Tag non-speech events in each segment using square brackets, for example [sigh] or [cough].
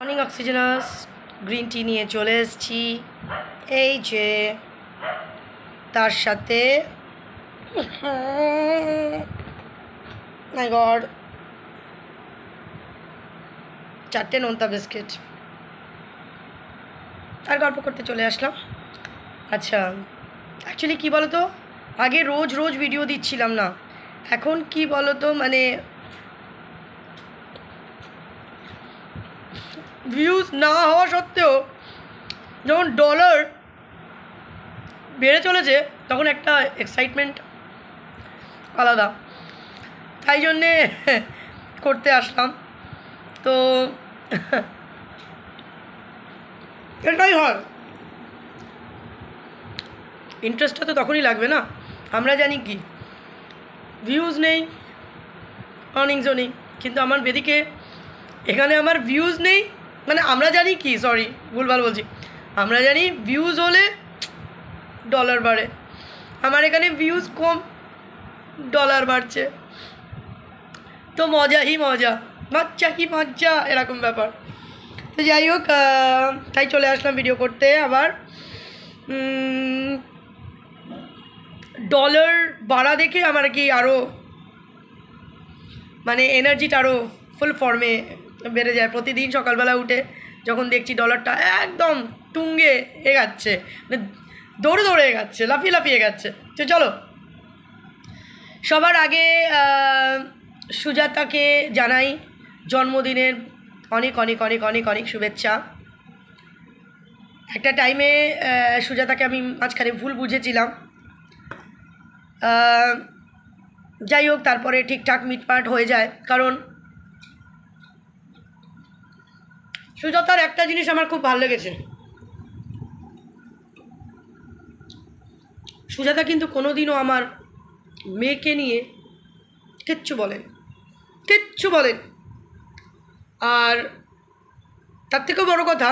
morning অক্সিজেনাস green tea নিয়ে চলে এসেছি এই যে তার সাথে গড চারটে নোনতা বিস্কিট আর গল্প করতে চলে আসলাম আচ্ছা অ্যাকচুয়ালি কী বলতো আগে রোজ রোজ ভিডিও দিচ্ছিলাম না এখন কি বলতো মানে ভিউজ না হওয়া সত্ত্বেও যখন ডলার বেড়ে চলেছে তখন একটা এক্সাইটমেন্ট আলাদা তাই জন্যে [laughs] করতে আসলাম তো [laughs] এটাই হয় ইন্টারেস্টটা তো তখনই লাগবে না আমরা জানি কি ভিউজ নেই আর্নিংসও নেই কিন্তু আমার বেদিকে এখানে আমার ভিউজ নেই মানে আমরা জানি কি সরি ভুলভাল বলছি আমরা জানি ভিউজ হলে ডলার বাড়ে আমার এখানে ভিউজ কম ডলার বাড়ছে তো মজাই মজা বাচ্চা কি মজ্জা এরকম ব্যাপার তো যাই হোক তাই চলে আসলাম ভিডিও করতে আবার ডলার বাড়া দেখে আমার কি আরও মানে এনার্জিটা আরও ফুল ফর্মে বেড়ে যায় প্রতিদিন সকালবেলা উঠে যখন দেখছি ডলারটা একদম টুঙ্গে এগাচ্ছে মানে দৌড়ে দৌড়ে এগাচ্ছে লাফিয়ে লাফিয়ে এগাচ্ছে তো চলো সবার আগে সুজাতাকে জানাই জন্মদিনের অনেক অনেক অনেক অনেক অনেক শুভেচ্ছা একটা টাইমে সুজাতাকে আমি মাঝখানে ভুল বুঝেছিলাম যাই হোক তারপরে ঠিকঠাক মিটমাট হয়ে যায় কারণ সুজাতার একটা জিনিস আমার খুব ভালো লেগেছে সুজাতা কিন্তু কোনোদিনও আমার মেয়েকে নিয়ে কিচ্ছু বলেন কিচ্ছু বলেন আর তার থেকেও বড় কথা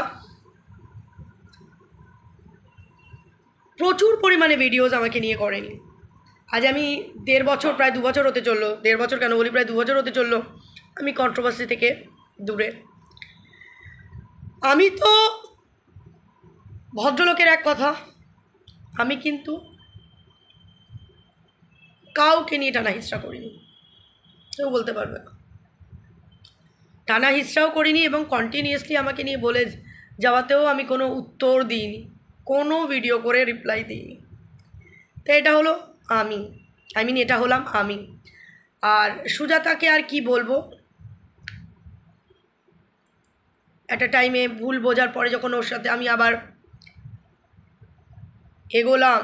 প্রচুর পরিমাণে ভিডিওজ আমাকে নিয়ে করেনি আজ আমি দেড় বছর প্রায় দু বছর হতে চললো দেড় বছর কেন বলি প্রায় দু বছর হতে চললো আমি কন্ট্রোভার্সি থেকে দূরে আমি তো ভদ্রলোকের এক কথা আমি কিন্তু কাউকে নিয়ে টানা হিসরা করিনি কেউ বলতে পারবে না টানা হিসরাও করিনি এবং কন্টিনিউয়াসলি আমাকে নিয়ে বলে যাওয়াতেও আমি কোনো উত্তর দিইনি কোনো ভিডিও করে রিপ্লাই দিইনি তো এটা হলো আমি আই মিন এটা হলাম আমি আর সুজাতাকে আর কি বলবো একটা টাইমে ভুল বোঝার পরে যখন ওর সাথে আমি আবার এগোলাম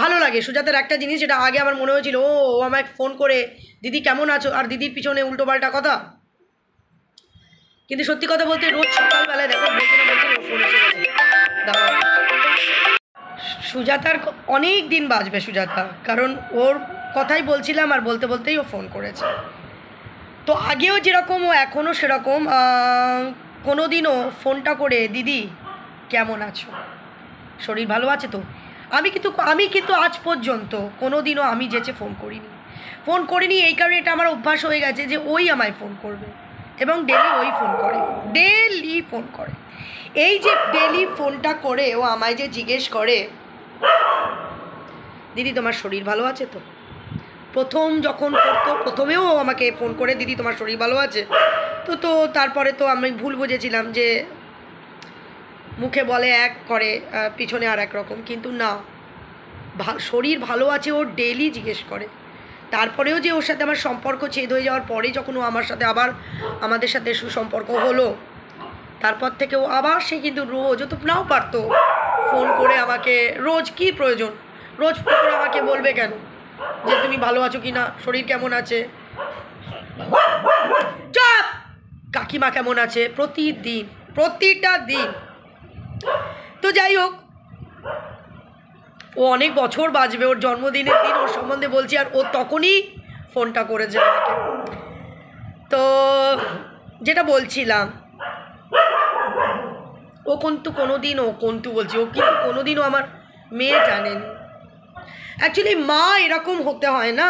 ভালো লাগে সুজাতের একটা জিনিস যেটা আগে আমার মনে হয়েছিল ও ও আমায় ফোন করে দিদি কেমন আছো আর দিদির পিছনে উল্টো পাল্টা কথা কিন্তু সত্যি কথা বলতে রোজ সকালবেলায় দেখো সুজাতার অনেক দিন বাঁচবে সুজাতা কারণ ওর কথাই বলছিলাম আর বলতে বলতেই ও ফোন করেছে তো আগেও যেরকম ও এখনও সেরকম কোনো দিনও ফোনটা করে দিদি কেমন আছো শরীর ভালো আছে তো আমি কিন্তু আমি কিন্তু আজ পর্যন্ত কোনো দিনও আমি যেচে ফোন করিনি ফোন করিনি এই কারণে এটা আমার অভ্যাস হয়ে গেছে যে ওই আমায় ফোন করবে এবং ডেলি ওই ফোন করে ডেলি ফোন করে এই যে ডেলি ফোনটা করে ও আমায় যে জিজ্ঞেস করে দিদি তোমার শরীর ভালো আছে তো প্রথম যখন করতো প্রথমেও আমাকে ফোন করে দিদি তোমার শরীর ভালো আছে তো তো তারপরে তো আমি ভুল বুঝেছিলাম যে মুখে বলে এক করে পিছনে আর এক রকম কিন্তু না শরীর ভালো আছে ও ডেলি জিজ্ঞেস করে তারপরেও যে ওর সাথে আমার সম্পর্ক ছেদ হয়ে যাওয়ার পরে যখন ও আমার সাথে আবার আমাদের সাথে সুসম্পর্ক হলো তারপর থেকে ও আবার সে কিন্তু রোজ ও তো নাও পারতো ফোন করে আমাকে রোজ কি প্রয়োজন রোজ ফোন করে আমাকে বলবে কেন যে তুমি ভালো আছো কি না শরীর কেমন আছে কাকিমা কেমন আছে প্রতিদিন প্রতিটা দিন তো যাই হোক ও অনেক বছর বাঁচবে ওর জন্মদিনের দিন ওর সম্বন্ধে বলছি আর ও তখনই ফোনটা করেছে আমাকে তো যেটা বলছিলাম ও কিন্তু কোনো দিন ও কন্তু বলছি ও কিন্তু কোনো দিনও আমার মেয়ে জানেনি অ্যাকচুয়ালি মা এরকম হতে হয় না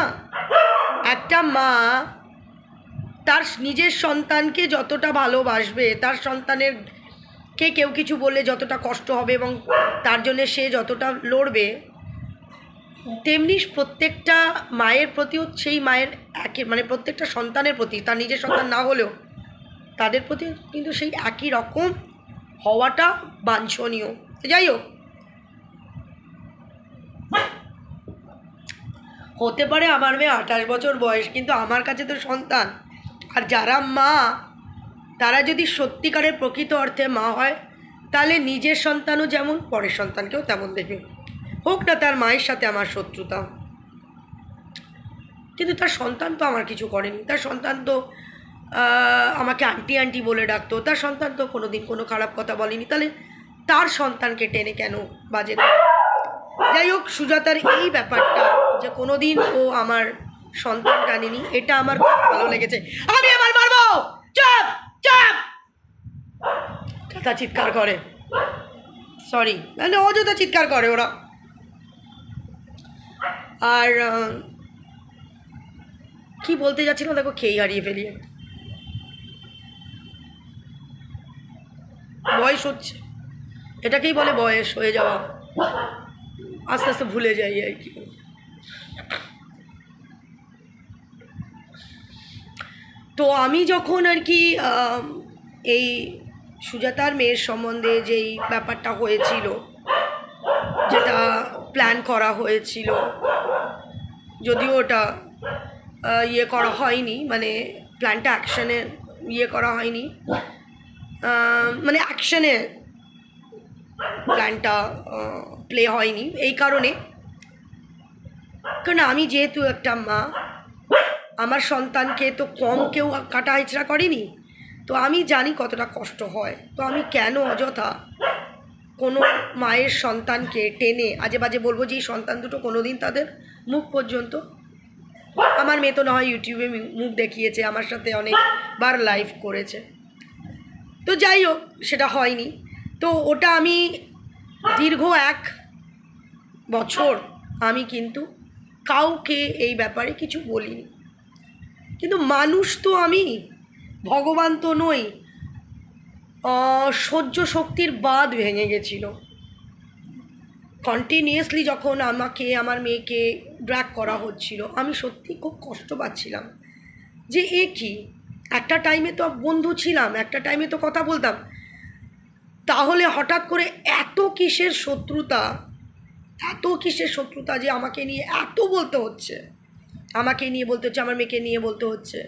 একটা মা তার নিজের সন্তানকে যতটা ভালোবাসবে তার সন্তানের কে কেউ কিছু বললে যতটা কষ্ট হবে এবং তার জন্যে সে যতটা লড়বে তেমনি প্রত্যেকটা মায়ের প্রতিও সেই মায়ের একে মানে প্রত্যেকটা সন্তানের প্রতি তার নিজের সন্তান না হলেও তাদের প্রতি কিন্তু সেই একই রকম হওয়াটা বাঞ্ছনীয় যাই হোক হতে পারে আমার মেয়ে আঠাশ বছর বয়স কিন্তু আমার কাছে তো সন্তান আর যারা মা তারা যদি সত্যিকারের প্রকৃত অর্থে মা হয় তাহলে নিজের সন্তানও যেমন পরের সন্তানকেও তেমন দেখবে হোক না তার মায়ের সাথে আমার শত্রুতা কিন্তু তার সন্তান তো আমার কিছু করেনি তার সন্তান তো আমাকে আন্টি আন্টি বলে ডাকতো তার সন্তান তো কোনো দিন কোনো খারাপ কথা বলেনি তাহলে তার সন্তানকে টেনে কেন বাজে যাই হোক সুজাতার এই ব্যাপারটা যে কোনো দিন ও আমার সন্তান টানেনি এটা আমার খুব ভালো লেগেছে আমি আমার মারবো চাপ চাপ চাচা চিৎকার করে সরি মানে অযথা চিৎকার করে ওরা আর কি বলতে যাচ্ছিলাম দেখো খেয়ে হারিয়ে ফেলি বয়স হচ্ছে এটাকেই বলে বয়স হয়ে যাওয়া আস্তে আস্তে ভুলে যাই আর কি তো আমি যখন আর কি এই সুজাতার মেয়ের সম্বন্ধে যেই ব্যাপারটা হয়েছিল যেটা প্ল্যান করা হয়েছিল যদিও ওটা ইয়ে করা হয়নি মানে প্ল্যানটা অ্যাকশানে ইয়ে করা হয়নি মানে অ্যাকশানে প্ল্যানটা প্লে হয়নি এই কারণে কারণ আমি যেহেতু একটা মা আমার সন্তানকে তো কম কেউ কাটা হেঁচড়া করেনি তো আমি জানি কতটা কষ্ট হয় তো আমি কেন অযথা কোনো মায়ের সন্তানকে টেনে আজে বাজে বলবো যে এই সন্তান দুটো কোনো দিন তাদের মুখ পর্যন্ত আমার মেয়ে তো না হয় ইউটিউবে মুখ দেখিয়েছে আমার সাথে অনেকবার লাইভ করেছে তো যাই হোক সেটা হয়নি তো ওটা আমি দীর্ঘ এক বছর আমি কিন্তু কাউকে এই ব্যাপারে কিছু বলিনি কিন্তু মানুষ তো আমি ভগবান তো নই সহ্য শক্তির বাদ ভেঙে গেছিল কন্টিনিউয়াসলি যখন আমাকে আমার মেয়েকে ড্র্যাক করা হচ্ছিল আমি সত্যি খুব কষ্ট পাচ্ছিলাম যে এ কি একটা টাইমে তো বন্ধু ছিলাম একটা টাইমে তো কথা বলতাম তাহলে হঠাৎ করে এত কিসের শত্রুতা এত কিসের শত্রুতা যে আমাকে নিয়ে এত বলতে হচ্ছে আমাকে নিয়ে বলতে হচ্ছে আমার মেয়েকে নিয়ে বলতে হচ্ছে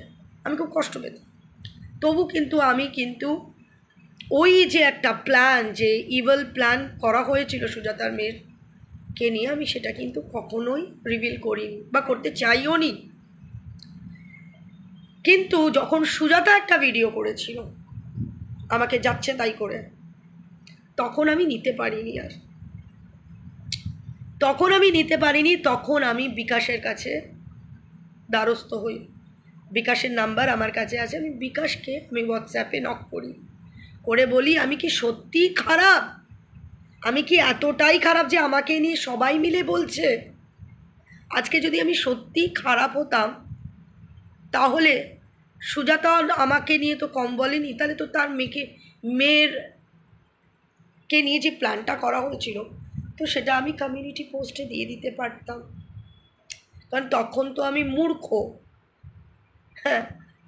আমি খুব কষ্ট পেতাম তবু কিন্তু আমি কিন্তু ওই যে একটা প্ল্যান যে ইভেল প্ল্যান করা হয়েছিল সুজাতার মেয়ের কে নিয়ে আমি সেটা কিন্তু কখনোই রিভিল করিনি বা করতে চাইও নি কিন্তু যখন সুজাতা একটা ভিডিও করেছিল আমাকে যাচ্ছে তাই করে তখন আমি নিতে পারিনি আর তখন আমি নিতে পারিনি তখন আমি বিকাশের কাছে দ্বারস্থ হই বিকাশের নাম্বার আমার কাছে আছে আমি বিকাশকে আমি হোয়াটসঅ্যাপে নক করি করে বলি আমি কি সত্যিই খারাপ আমি কি এতটাই খারাপ যে আমাকে নিয়ে সবাই মিলে বলছে আজকে যদি আমি সত্যি খারাপ হতাম তাহলে সুজাতা আমাকে নিয়ে তো কম বলেনি তাহলে তো তার মেয়েকে মেয়ের কে নিয়ে যে প্ল্যানটা করা হয়েছিল তো সেটা আমি কমিউনিটি পোস্টে দিয়ে দিতে পারতাম কারণ তখন তো আমি মূর্খ হ্যাঁ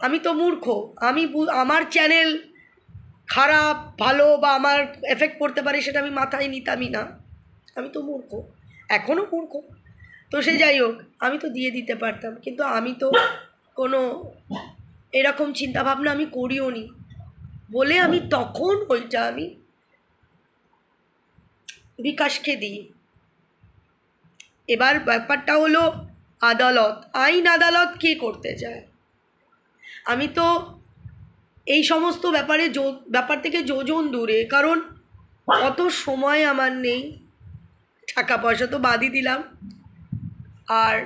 আমি তো মূর্খ আমি আমার চ্যানেল খারাপ ভালো বা আমার এফেক্ট পড়তে পারে সেটা আমি মাথায় নিতামই না আমি তো মূর্খ এখনও মূর্খ তো সে যাই হোক আমি তো দিয়ে দিতে পারতাম কিন্তু আমি তো কোনো এরকম চিন্তাভাবনা আমি করিও নি বলে আমি তখন ওইটা আমি বিকাশকে দিই এবার ব্যাপারটা হলো আদালত আইন আদালত কে করতে চায় আমি তো এই সমস্ত ব্যাপারে ব্যাপার থেকে যোজন দূরে কারণ অত সময় আমার নেই টাকা পয়সা তো বাদই দিলাম আর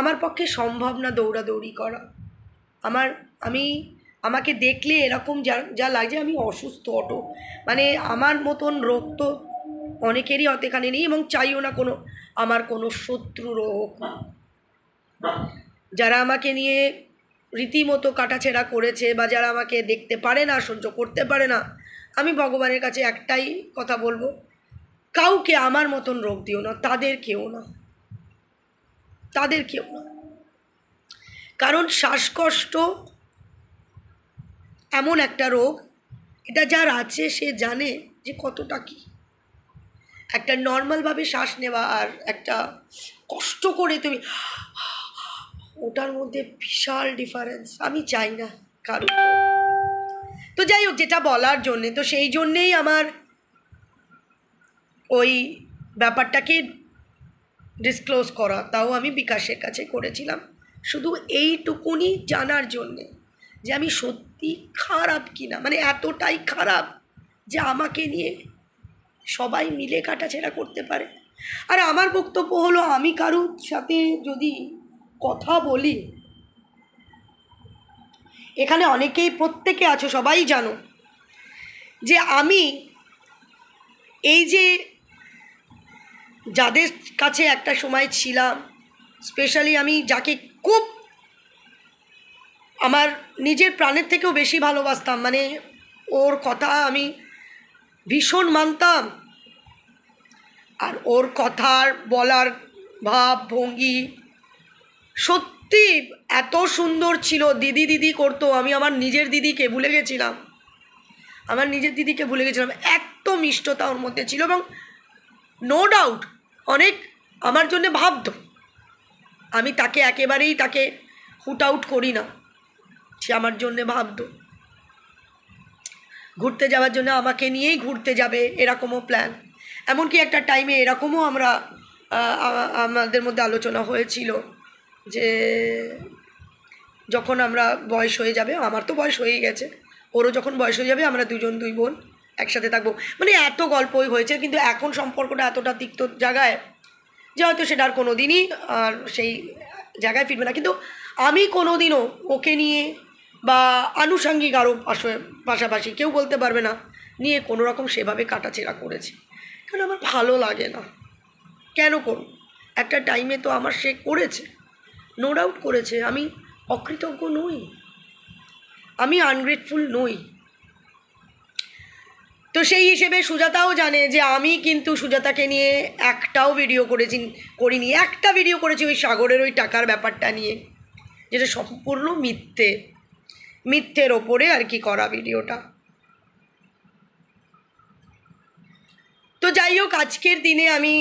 আমার পক্ষে সম্ভব না দৌড়াদৌড়ি করা আমার আমি আমাকে দেখলে এরকম যা যা লাগে আমি অসুস্থ অটো মানে আমার মতন রোগ তো অনেকেরই অতেখানে নেই এবং চাইও না কোনো আমার কোনো শত্রুরও হোক যারা আমাকে নিয়ে রীতিমতো কাটাছেড়া করেছে বা যারা আমাকে দেখতে পারে না সহ্য করতে পারে না আমি ভগবানের কাছে একটাই কথা বলবো কাউকে আমার মতন রোগ দিও না তাদের কেউ না তাদের কেউ না কারণ শ্বাসকষ্ট এমন একটা রোগ এটা যার আছে সে জানে যে কতটা কী একটা নর্মালভাবে শ্বাস নেওয়া আর একটা কষ্ট করে তুমি ওটার মধ্যে বিশাল ডিফারেন্স আমি চাই না কারণ তো যাই হোক যেটা বলার জন্যে তো সেই জন্যেই আমার ওই ব্যাপারটাকে ডিসক্লোজ করা তাও আমি বিকাশের কাছে করেছিলাম শুধু এইটুকুনি জানার জন্যে যে আমি সত্যি খারাপ কিনা মানে এতটাই খারাপ যে আমাকে নিয়ে সবাই মিলে কাটাছেড়া করতে পারে আর আমার বক্তব্য হলো আমি কারুর সাথে যদি কথা বলি এখানে অনেকেই প্রত্যেকে আছো সবাই জানো যে আমি এই যে যাদের কাছে একটা সময় ছিলাম স্পেশালি আমি যাকে খুব আমার নিজের প্রাণের থেকেও বেশি ভালোবাসতাম মানে ওর কথা আমি ভীষণ মানতাম আর ওর কথার বলার ভাব ভঙ্গি সত্যি এত সুন্দর ছিল দিদি দিদি করতো আমি আমার নিজের দিদিকে ভুলে গেছিলাম আমার নিজের দিদিকে ভুলে গেছিলাম এত মিষ্টতা ওর মধ্যে ছিল এবং নো ডাউট অনেক আমার জন্যে ভাবত আমি তাকে একেবারেই তাকে হুট আউট করি না সে আমার জন্যে ভাবতো ঘুরতে যাওয়ার জন্য আমাকে নিয়েই ঘুরতে যাবে এরকমও প্ল্যান এমনকি একটা টাইমে এরকমও আমরা আমাদের মধ্যে আলোচনা হয়েছিল যে যখন আমরা বয়স হয়ে যাবে আমার তো বয়স হয়ে গেছে ওরও যখন বয়স হয়ে যাবে আমরা দুজন দুই বোন একসাথে থাকবো মানে এত গল্পই হয়েছে কিন্তু এখন সম্পর্কটা এতটা তিক্ত জায়গায় যে হয়তো সেটা আর কোনো দিনই আর সেই জায়গায় ফিরবে না কিন্তু আমি কোনো দিনও ওকে নিয়ে বা আনুষাঙ্গিক আরও পাশাপাশি কেউ বলতে পারবে না নিয়ে কোনো রকম সেভাবে কাটাচেরা করেছি কেন আমার ভালো লাগে না কেন করুন একটা টাইমে তো আমার সে করেছে নো ডাউট করেছে আমি অকৃতজ্ঞ নই আমি আনগ্রেটফুল নই তো সেই হিসেবে সুজাতাও জানে যে আমি কিন্তু সুজাতাকে নিয়ে একটাও ভিডিও করেছি করিনি একটা ভিডিও করেছি ওই সাগরের ওই টাকার ব্যাপারটা নিয়ে যেটা সম্পূর্ণ মিথ্যে মিথ্যের ওপরে আর কি করা ভিডিওটা তো যাই হোক আজকের দিনে আমি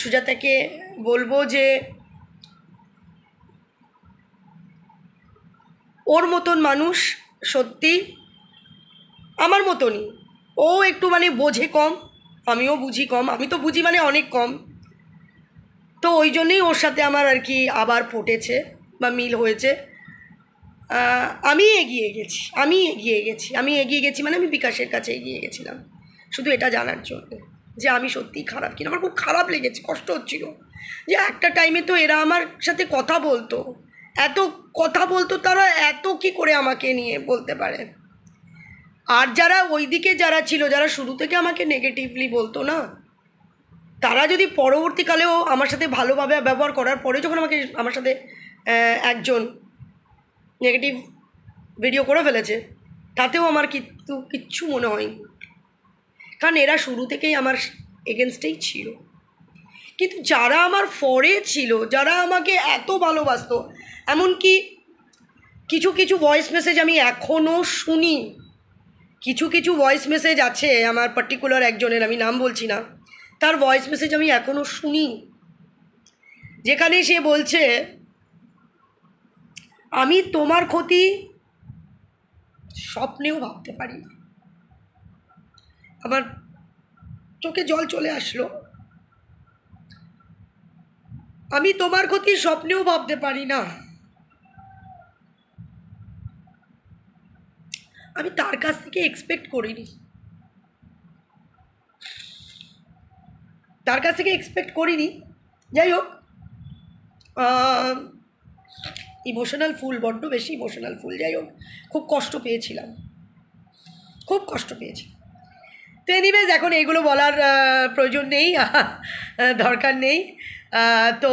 সুজাতাকে বলবো যে ওর মতন মানুষ সত্যি আমার মতনই ও একটু মানে বোঝে কম আমিও বুঝি কম আমি তো বুঝি মানে অনেক কম তো ওই জন্যেই ওর সাথে আমার আর কি আবার ফুটেছে বা মিল হয়েছে আমি এগিয়ে গেছি আমি এগিয়ে গেছি আমি এগিয়ে গেছি মানে আমি বিকাশের কাছে এগিয়ে গেছিলাম শুধু এটা জানার জন্য যে আমি সত্যিই খারাপ কিনা আমার খুব খারাপ লেগেছে কষ্ট হচ্ছিল যে একটা টাইমে তো এরা আমার সাথে কথা বলতো এত কথা বলতো তারা এত কি করে আমাকে নিয়ে বলতে পারে আর যারা ওই দিকে যারা ছিল যারা শুরু থেকে আমাকে নেগেটিভলি বলতো না তারা যদি পরবর্তীকালেও আমার সাথে ভালোভাবে ব্যবহার করার পরে যখন আমাকে আমার সাথে একজন নেগেটিভ ভিডিও করে ফেলেছে তাতেও আমার কিন্তু কিচ্ছু মনে হয়নি কারণ এরা শুরু থেকেই আমার এগেনস্টেই ছিল কিন্তু যারা আমার ফরে ছিল যারা আমাকে এত ভালোবাসত এমনকি কিছু কিছু ভয়েস মেসেজ আমি এখনও শুনি কিছু কিছু ভয়েস মেসেজ আছে আমার পার্টিকুলার একজনের আমি নাম বলছি না তার ভয়েস মেসেজ আমি এখনও শুনি যেখানে সে বলছে আমি তোমার ক্ষতি স্বপ্নেও ভাবতে পারি না আমার চোখে জল চলে আসলো আমি তোমার ক্ষতি স্বপ্নেও ভাবতে পারি না আমি তার কাছ থেকে এক্সপেক্ট করিনি তার কাছ থেকে এক্সপেক্ট করিনি যাই হোক ইমোশনাল ফুল বড্ড বেশি ইমোশনাল ফুল যাই হোক খুব কষ্ট পেয়েছিলাম খুব কষ্ট পেয়েছি তো এনিওয়েজ এখন এইগুলো বলার প্রয়োজন নেই দরকার নেই তো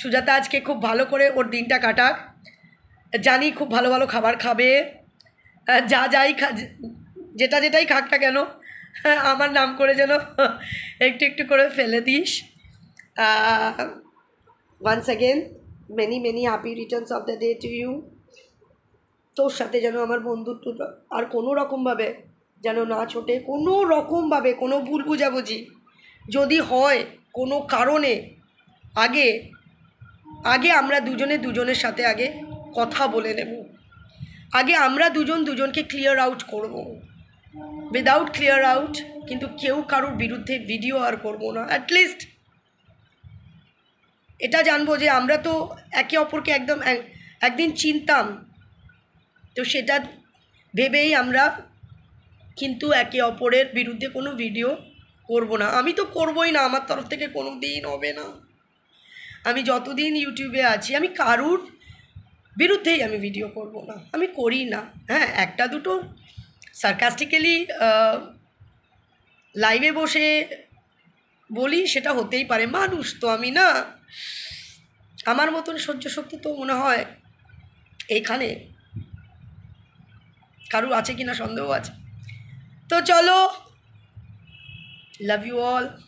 সুজাতা আজকে খুব ভালো করে ওর দিনটা কাটাক জানি খুব ভালো ভালো খাবার খাবে যা যাই খা যেটা যেটাই খাক না কেন আমার নাম করে যেন একটু একটু করে ফেলে this once again many many happy returns of the day to you তোর সাথে যেন আমার বন্ধুত্ব আর কোনো রকমভাবে যেন না ছোটে কোনো রকমভাবে কোনো ভুল বুঝাবুঝি যদি হয় কোনো কারণে আগে আগে আমরা দুজনে দুজনের সাথে আগে কথা বলে নেব আগে আমরা দুজন দুজনকে ক্লিয়ার আউট করব উইদাউট ক্লিয়ার আউট কিন্তু কেউ কারোর বিরুদ্ধে ভিডিও আর করবো না অ্যাটলিস্ট এটা জানবো যে আমরা তো একে অপরকে একদম একদিন চিনতাম তো সেটা ভেবেই আমরা কিন্তু একে অপরের বিরুদ্ধে কোনো ভিডিও করব না আমি তো করবই না আমার তরফ থেকে কোনো দিন হবে না আমি যতদিন ইউটিউবে আছি আমি কারুর বিরুদ্ধেই আমি ভিডিও করব না আমি করি না হ্যাঁ একটা দুটো সার্কাস্টিক্যালি লাইভে বসে বলি সেটা হতেই পারে মানুষ তো আমি না আমার মতন সহ্য শক্তি তো মনে হয় এইখানে কারুর আছে কি না সন্দেহ আছে তো চলো লাভ ইউ অল